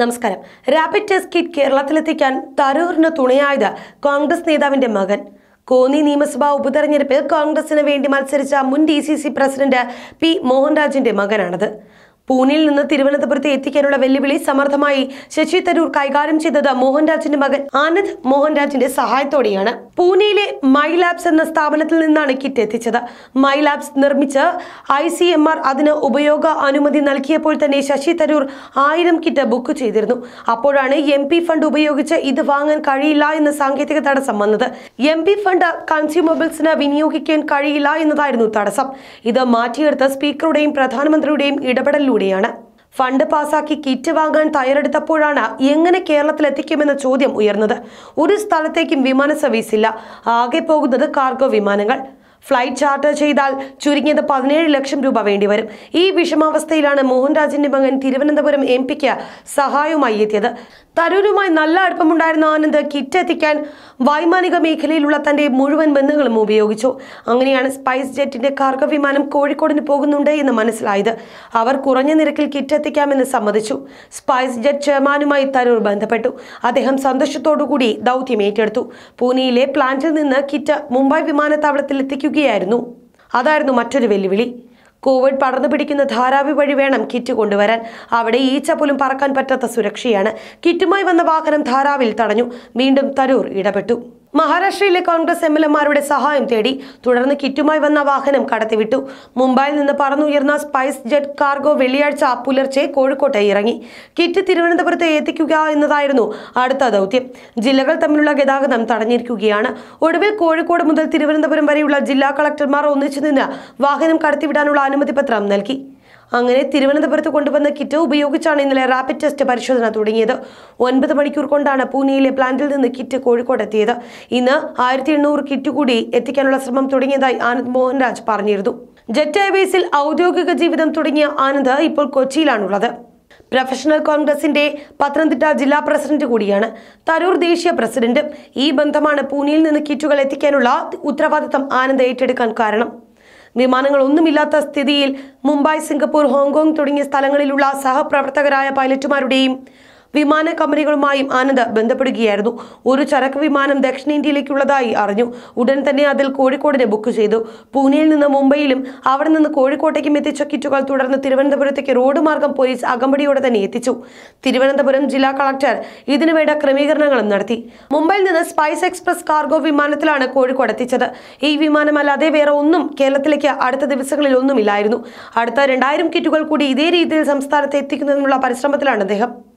നമസ്കാരം rapid test kit കേരളത്തിലെത്തിക്കാൻ തരൂറിന് തുണയായത് കോൺഗ്രസ് നേതാവിന്റെ മകൻ കോന്നി നിയമസഭാ ഉപതെരഞ്ഞെടുപ്പിൽ കോൺഗ്രസിന് വേണ്ടി മത്സരിച്ച മുൻ D C C president P മോഹൻരാജിന്റെ മകനാണത് പൂനെയിൽ നിന്ന് തിരുവനന്തപുരത്ത് എത്തിക്കാനുള്ള വെല്ലുവിളി സമർത്ഥമായി ശശി തരൂർ കൈകാര്യം ചെയ്തത് മോഹൻരാജിന്റെ മകൻ ആനന്ദ് മോഹൻരാജിന്റെ സഹായത്തോടെയാണ് പൂനെയിലെ മൈ ലാബ്സ് എന്ന സ്ഥാപനത്തിൽ നിന്നാണ് കിറ്റ് എത്തിച്ചത് മൈ ലാബ്സ് നിർമ്മിച്ച് ഐ സി എം ആർ അതിന് ഉപയോഗ അനുമതി നൽകിയപ്പോൾ തന്നെ ശശി തരൂർ ആയിരം കിറ്റ് ബുക്ക് ചെയ്തിരുന്നു അപ്പോഴാണ് എം പി ഫണ്ട് ഉപയോഗിച്ച് ഇത് വാങ്ങാൻ കഴിയില്ല എന്ന സാങ്കേതിക തടസ്സം വന്നത് എം പി ഫണ്ട് കൺസ്യൂമബിൾസിന് വിനിയോഗിക്കാൻ കഴിയില്ല എന്നതായിരുന്നു തടസ്സം ഇത് മാറ്റിയെടുത്ത് സ്പീക്കറുടെയും പ്രധാനമന്ത്രിയുടെയും ഇടപെടലിലൂടെ കൂടിയാണ് ഫണ്ട് പാസാക്കി കിറ്റ് വാങ്ങാൻ തയ്യാറെടുത്തപ്പോഴാണ് എങ്ങനെ കേരളത്തിൽ എത്തിക്കുമെന്ന ചോദ്യം ഉയർന്നത് ഒരു സ്ഥലത്തേക്കും വിമാന സർവീസ് ഇല്ല ആകെ പോകുന്നത് കാർഗോ വിമാനങ്ങൾ ഫ്ലൈറ്റ് ചാർട്ടർ ചെയ്താൽ ചുരുങ്ങിയത് പതിനേഴ് ലക്ഷം രൂപ വേണ്ടിവരും ഈ വിഷമാവസ്ഥയിലാണ് മോഹൻരാജിന്റെ മകൻ തിരുവനന്തപുരം എം പിക്ക് സഹായവുമായി എത്തിയത് തരൂരുമായി നല്ല അടുപ്പമുണ്ടായിരുന്ന ആനന്ദ് കിറ്റ് എത്തിക്കാൻ വൈമാനിക മേഖലയിലുള്ള തന്റെ മുഴുവൻ ബന്ധങ്ങളും ഉപയോഗിച്ചു അങ്ങനെയാണ് സ്പൈസ് ജെറ്റിന്റെ കാർഗ വിമാനം കോഴിക്കോടിന് പോകുന്നുണ്ട് എന്ന് മനസ്സിലായത് അവർ കുറഞ്ഞ നിരക്കിൽ കിറ്റ് എത്തിക്കാമെന്ന് സമ്മതിച്ചു സ്പൈസ് ജെറ്റ് ചെയർമാനുമായി തരൂർ ബന്ധപ്പെട്ടു അദ്ദേഹം സന്തോഷത്തോടുകൂടി ദൗത്യം ഏറ്റെടുത്തു പൂനെയിലെ പ്ലാന്റിൽ നിന്ന് കിറ്റ് മുംബൈ വിമാനത്താവളത്തിൽ എത്തിക്കും ഉപയോഗിക്കുകയായിരുന്നു അതായിരുന്നു മറ്റൊരു വെല്ലുവിളി കോവിഡ് പടർന്നു പിടിക്കുന്ന ധാരാവി വഴി വേണം കിറ്റ് കൊണ്ടുവരാൻ അവിടെ ഈച്ച പോലും പറക്കാൻ പറ്റാത്ത സുരക്ഷയാണ് കിറ്റുമായി വന്ന വാഹനം ധാരാവിൽ തടഞ്ഞു വീണ്ടും തരൂർ ഇടപെട്ടു മഹാരാഷ്ട്രയിലെ കോൺഗ്രസ് എം എൽ എമാരുടെ സഹായം തേടി തുടർന്ന് കിറ്റുമായി വന്ന വാഹനം കടത്തിവിട്ടു മുംബൈയിൽ നിന്ന് പറന്നുയർന്ന സ്പൈസ് ജെറ്റ് കാർഗോ വെള്ളിയാഴ്ച പുലർച്ചെ കോഴിക്കോട്ടെ ഇറങ്ങി കിറ്റ് തിരുവനന്തപുരത്ത് എത്തിക്കുക എന്നതായിരുന്നു അടുത്ത ദൗത്യം ജില്ലകൾ തമ്മിലുള്ള ഗതാഗതം തടഞ്ഞിരിക്കുകയാണ് ഒടുവിൽ കോഴിക്കോട് മുതൽ തിരുവനന്തപുരം വരെയുള്ള ജില്ലാ കളക്ടർമാർ ഒന്നിച്ചു നിന്ന് വാഹനം കടത്തിവിടാനുള്ള അനുമതി പത്രം നൽകി അങ്ങനെ തിരുവനന്തപുരത്ത് കൊണ്ടുവന്ന കിറ്റ് ഉപയോഗിച്ചാണ് ഇന്നലെ റാപ്പിഡ് ടെസ്റ്റ് പരിശോധന തുടങ്ങിയത് ഒൻപത് മണിക്കൂർ കൊണ്ടാണ് പൂനെയിലെ പ്ലാന്റിൽ നിന്ന് കിറ്റ് കോഴിക്കോട് എത്തിയത് ഇന്ന് ആയിരത്തി എണ്ണൂറ് കിറ്റ് കൂടി എത്തിക്കാനുള്ള ശ്രമം തുടങ്ങിയതായി ആനന്ദ് മോഹൻരാജ് പറഞ്ഞിരുന്നു ജെറ്റ് എയർവേസിൽ ഔദ്യോഗിക ജീവിതം തുടങ്ങിയ ആനന്ദ് ഇപ്പോൾ കൊച്ചിയിലാണുള്ളത് പ്രൊഫഷണൽ കോൺഗ്രസിന്റെ പത്തനംതിട്ട ജില്ലാ പ്രസിഡന്റ് കൂടിയാണ് തരൂർ ദേശീയ പ്രസിഡന്റ് ഈ ബന്ധമാണ് പൂനെയിൽ നിന്ന് കിറ്റുകൾ എത്തിക്കാനുള്ള ഉത്തരവാദിത്തം ആനന്ദ് ഏറ്റെടുക്കാൻ കാരണം വിമാനങ്ങളൊന്നുമില്ലാത്ത സ്ഥിതിയിൽ മുംബൈ സിംഗപ്പൂർ ഹോങ്കോങ് തുടങ്ങിയ സ്ഥലങ്ങളിലുള്ള സഹപ്രവർത്തകരായ പൈലറ്റുമാരുടെയും വിമാന കമ്പനികളുമായും ആനന്ദ് ബന്ധപ്പെടുകയായിരുന്നു ഒരു ചരക്ക് വിമാനം ദക്ഷിണേന്ത്യയിലേക്കുള്ളതായി അറിഞ്ഞു ഉടൻ തന്നെ അതിൽ കോഴിക്കോടിന് ബുക്ക് ചെയ്തു പൂനെയിൽ നിന്ന് മുംബൈയിലും അവിടെ നിന്ന് കോഴിക്കോട്ടേക്കും എത്തിച്ച കിറ്റുകൾ തുടർന്ന് തിരുവനന്തപുരത്തേക്ക് റോഡ് മാർഗം പോലീസ് അകമ്പടിയോടെ തന്നെ എത്തിച്ചു തിരുവനന്തപുരം ജില്ലാ കളക്ടർ ഇതിനുവേണ്ട ക്രമീകരണങ്ങളും നടത്തി മുംബൈയിൽ നിന്ന് സ്പൈസ് എക്സ്പ്രസ് കാർഗോ വിമാനത്തിലാണ് കോഴിക്കോട് എത്തിച്ചത് ഈ വിമാനമല്ലാതെ വേറെ ഒന്നും കേരളത്തിലേക്ക് അടുത്ത ദിവസങ്ങളിൽ ഒന്നുമില്ലായിരുന്നു അടുത്ത രണ്ടായിരം കിറ്റുകൾ കൂടി ഇതേ രീതിയിൽ സംസ്ഥാനത്ത് എത്തിക്കുന്നതിനുള്ള പരിശ്രമത്തിലാണ് അദ്ദേഹം